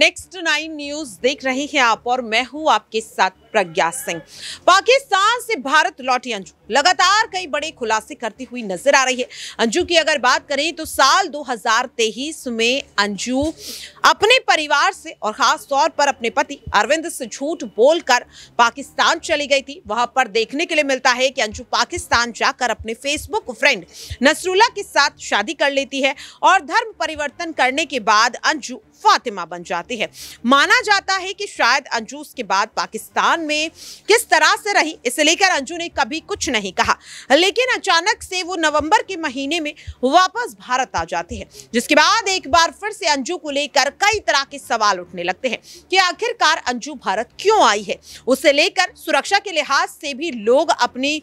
next nine news देख रहे हैं आप और मैं हूं आपके साथ प्रज्ञा सिंह पाकिस्तान से भारत लौटी अंजू लगातार कई बड़े खुलासे करती हुई नजर आ रही है अंजू की अगर बात करें तो साल दो में अंजू अपने परिवार से और खास तौर पर अपने पति अरविंद से झूठ बोलकर पाकिस्तान चली गई थी वहां पर देखने के लिए मिलता है कि अंजू पाकिस्तान जाकर अपने फेसबुक फ्रेंड नसरुल्ला के साथ शादी कर लेती है और धर्म परिवर्तन करने के बाद अंजू फातिमा बन जाती है माना जाता है कि शायद अंजू उसके बाद पाकिस्तान में किस तरह से रही इसे लेकर अंजू ने कभी कुछ नहीं कहा लेकिन अचानक से वो नवंबर के महीने में वापस भारत आ जाते हैं जिसके बाद एक बार फिर से अंजू को लेकर कई तरह के सवाल उठने लगते हैं कि आखिरकार अंजू भारत क्यों आई है उसे लेकर सुरक्षा के लिहाज से भी लोग अपनी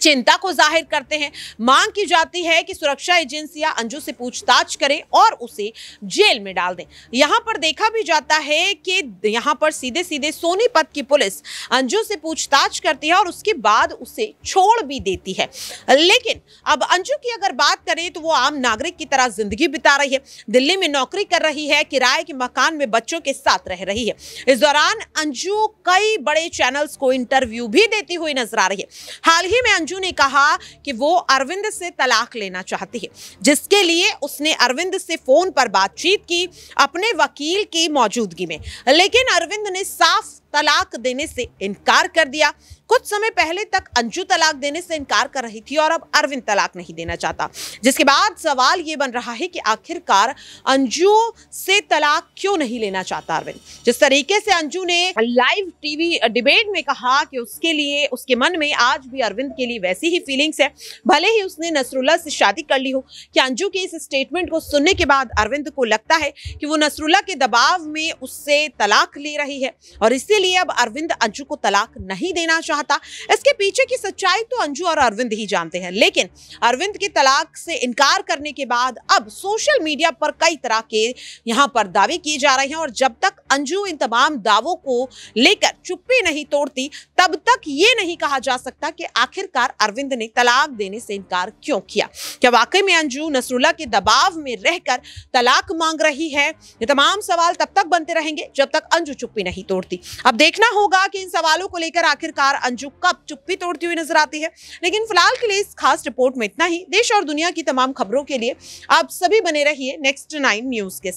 चिंता को जाहिर करते हैं मांग की जाती है कि सुरक्षा एजेंसियां अंजू से पूछताछ करें और उसे जेल में डाल दें यहां पर देखा भी जाता है कि यहां पर सीधे सीधे सोनीपत की पुलिस अंजू से पूछताछ करती है और उसके बाद उसे छोड़ भी देती है लेकिन अब अंजू की अगर बात करें तो वो आम नागरिक की तरह जिंदगी बिता रही है दिल्ली में नौकरी कर रही है किराए के मकान में बच्चों के साथ रह रही है इस दौरान अंजू कई बड़े चैनल्स को इंटरव्यू भी देती हुई नजर आ रही है हाल ही सूची में अंजू ने कहा कि वो अरविंद से तलाक लेना चाहती है जिसके लिए उसने अरविंद से फ़ोन पर बातचीत की अपने वकील की मौजूदगी में लेकिन अरविंद ने साफ तलाक देने से इनकार कर दिया कुछ समय पहले तक अंजू तलाक देने से इनकार कर रही थी और अब अरविंद तलाक नहीं देना चाहता जिसके बाद सवाल ये बन रहा है कि आखिरकार अंजु से तलाक क्यों नहीं लेना चाहता अरविंद जिस तरीके से अंजु ने लाइव टीवी डिबेट में कहा कि उसके लिए उसके मन में आज भी अरविंद के लिए वैसी ही फीलिंग्स है भले ही उसने नसरुल्ला से शादी कर ली हो कि अंजू के इस स्टेटमेंट को सुनने के बाद अरविंद को लगता है कि वो नसरुल्ला के दबाव में उससे तलाक ले रही है और इसीलिए लिए अब अरविंद अंजू को तलाक नहीं देना चाहता इसके पीछे की सच्चाई तो अंजू और अरविंद ही जानते हैं लेकिन अरविंद के तलाक से इनकार करने के बाद अब सोशल मीडिया पर कई तरह के यहाँ पर दावे किए जा रहे हैं और जब तक अंजू इन तमाम दावों को लेकर चुप्पी नहीं तोड़ती तब तक ये नहीं कहा जा सकता कि आखिरकार अरविंद ने तलाक देने से इनकार क्यों किया क्या वाकई में अंजू नसरुल्ला के दबाव में रहकर तलाक मांग रही है ये तमाम सवाल तब तक बनते रहेंगे जब तक अंजू चुप्पी नहीं तोड़ती अब अब देखना होगा कि इन सवालों को लेकर आखिरकार अंजू कब चुप्पी तोड़ती हुई नजर आती है लेकिन फिलहाल के लिए इस खास रिपोर्ट में इतना ही देश और दुनिया की तमाम खबरों के लिए आप सभी बने रहिए नेक्स्ट नाइन न्यूज के साथ